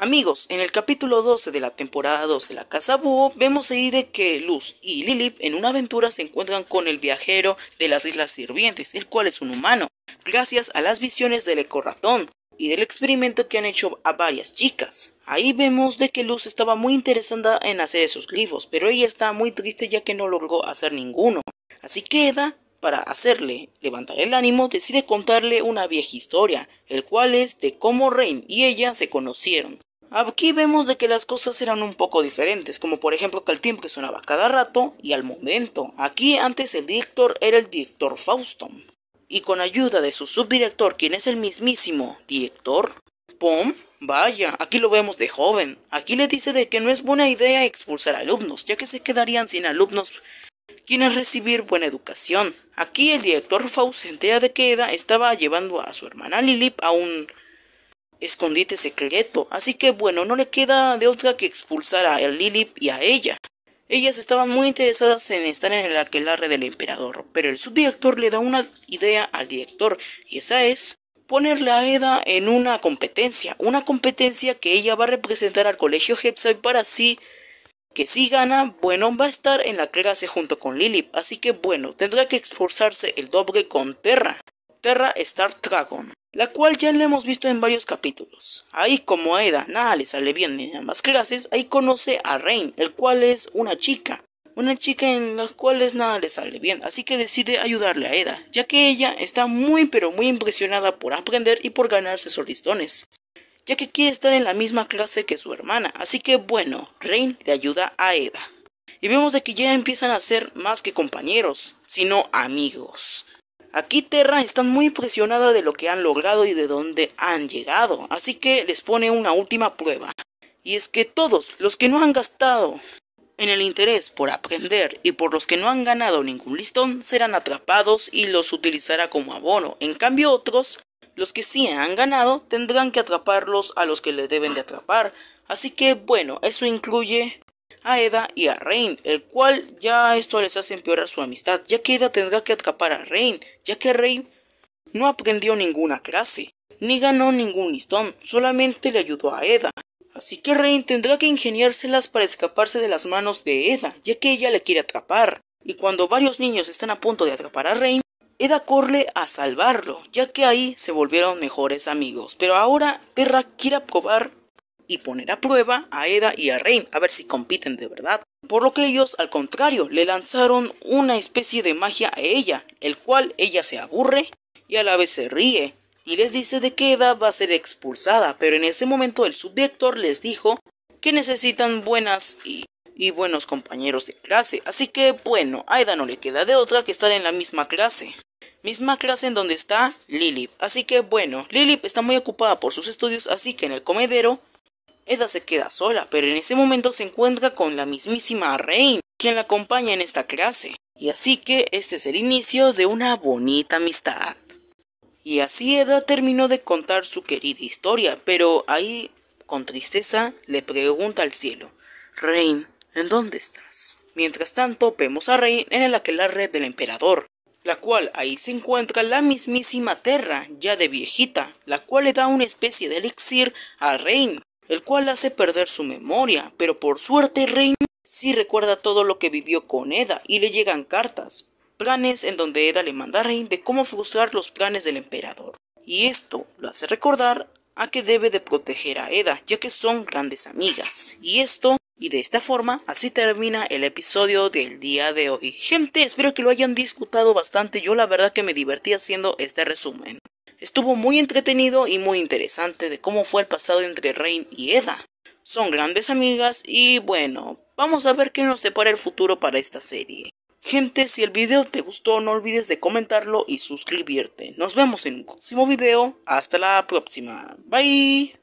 Amigos, en el capítulo 12 de la temporada 2 de la Casa Búho, vemos ahí de que Luz y Lilip en una aventura se encuentran con el viajero de las Islas Sirvientes, el cual es un humano, gracias a las visiones del ecorratón y del experimento que han hecho a varias chicas. Ahí vemos de que Luz estaba muy interesada en hacer esos libros, pero ella está muy triste ya que no logró hacer ninguno. Así que Eda, para hacerle levantar el ánimo, decide contarle una vieja historia, el cual es de cómo Rain y ella se conocieron. Aquí vemos de que las cosas eran un poco diferentes, como por ejemplo que el tiempo que sonaba cada rato y al momento. Aquí antes el director era el director Fauston. Y con ayuda de su subdirector, quien es el mismísimo director, Pom, vaya, aquí lo vemos de joven. Aquí le dice de que no es buena idea expulsar alumnos, ya que se quedarían sin alumnos quienes recibir buena educación. Aquí el director Faust se entera de queda, estaba llevando a su hermana Lilip a un escondite secreto, así que bueno, no le queda de otra que expulsar a Lilip y a ella. Ellas estaban muy interesadas en estar en el aquelarre del emperador, pero el subdirector le da una idea al director, y esa es ponerle a Eda en una competencia, una competencia que ella va a representar al colegio Hepsack para sí que si gana, bueno, va a estar en la clase junto con Lilip, así que bueno, tendrá que esforzarse el doble con Terra. Terra Star Dragon, la cual ya la hemos visto en varios capítulos. Ahí como a Eda nada le sale bien en ambas clases, ahí conoce a Rain, el cual es una chica. Una chica en la cual nada le sale bien, así que decide ayudarle a Eda, ya que ella está muy pero muy impresionada por aprender y por ganarse sus ya que quiere estar en la misma clase que su hermana, así que bueno, Rain le ayuda a Eda y vemos de que ya empiezan a ser más que compañeros, sino amigos. Aquí Terra están muy impresionada de lo que han logrado y de dónde han llegado, así que les pone una última prueba. Y es que todos los que no han gastado en el interés por aprender y por los que no han ganado ningún listón serán atrapados y los utilizará como abono. En cambio otros, los que sí han ganado, tendrán que atraparlos a los que le deben de atrapar. Así que bueno, eso incluye a Eda y a Rain, el cual ya esto les hace empeorar su amistad, ya que Eda tendrá que atrapar a Rain, ya que Rain no aprendió ninguna clase, ni ganó ningún listón, solamente le ayudó a Eda. Así que Rain tendrá que ingeniárselas para escaparse de las manos de Eda, ya que ella le quiere atrapar. Y cuando varios niños están a punto de atrapar a Rain, Eda corre a salvarlo, ya que ahí se volvieron mejores amigos. Pero ahora Terra quiere probar y poner a prueba a Eda y a Rein a ver si compiten de verdad. Por lo que ellos, al contrario, le lanzaron una especie de magia a ella, el cual ella se aburre y a la vez se ríe, y les dice de que Eda va a ser expulsada, pero en ese momento el subdirector les dijo que necesitan buenas y, y buenos compañeros de clase, así que bueno, a Eda no le queda de otra que estar en la misma clase misma clase en donde está Lilip. Así que bueno, Lilip está muy ocupada por sus estudios, así que en el comedero Eda se queda sola, pero en ese momento se encuentra con la mismísima Rain, quien la acompaña en esta clase. Y así que este es el inicio de una bonita amistad. Y así Eda terminó de contar su querida historia, pero ahí, con tristeza, le pregunta al cielo, Rain, ¿en dónde estás? Mientras tanto, vemos a Rain en el aquelarre del emperador, la cual ahí se encuentra la mismísima Terra, ya de viejita, la cual le da una especie de elixir a Rain, el cual hace perder su memoria, pero por suerte Rein sí recuerda todo lo que vivió con Eda y le llegan cartas, planes en donde Eda le manda a Rein de cómo frustrar los planes del emperador. Y esto lo hace recordar a que debe de proteger a Eda, ya que son grandes amigas. Y esto y de esta forma, así termina el episodio del día de hoy. Gente, espero que lo hayan disfrutado bastante. Yo la verdad que me divertí haciendo este resumen. Estuvo muy entretenido y muy interesante de cómo fue el pasado entre Rain y Eda. Son grandes amigas y bueno, vamos a ver qué nos depara el futuro para esta serie. Gente, si el video te gustó no olvides de comentarlo y suscribirte. Nos vemos en un próximo video. Hasta la próxima. Bye.